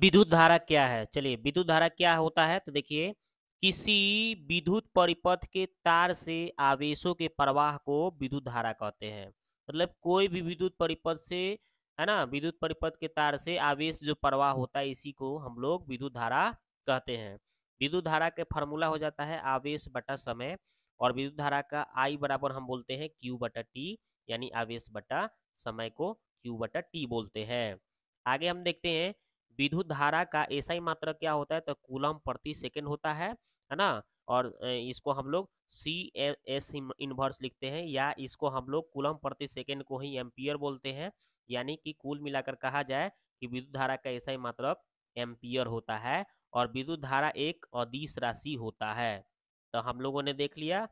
विद्युत धारा क्या है चलिए विद्युत धारा क्या होता है तो देखिए किसी विद्युत परिपथ के तार से आवेशों के प्रवाह को विद्युत धारा कहते हैं मतलब कोई भी विद्युत परिपथ से है ना विद्युत परिपथ के तार से आवेश जो प्रवाह होता है इसी को हम लोग विद्युत धारा कहते हैं विद्युत धारा के फार्मूला हो जाता है आवेश बटा समय और विद्युत धारा का आई बराबर हम बोलते हैं क्यू बटा टी यानी आवेश बटा समय को क्यू बटा टी बोलते हैं आगे हम देखते हैं विद्युत धारा का एसआई मात्रक क्या होता है तो कूलम प्रति सेकेंड होता है है ना और इसको हम लोग सी एस इनवर्स लिखते हैं या इसको हम लोग कुलम प्रति सेकेंड को ही एम्पियर बोलते हैं यानी कि कुल मिलाकर कहा जाए कि विद्युत धारा का एसआई मात्रक एम्पियर होता है और विद्युत धारा एक अदीश राशि होता है तो हम लोगों ने देख लिया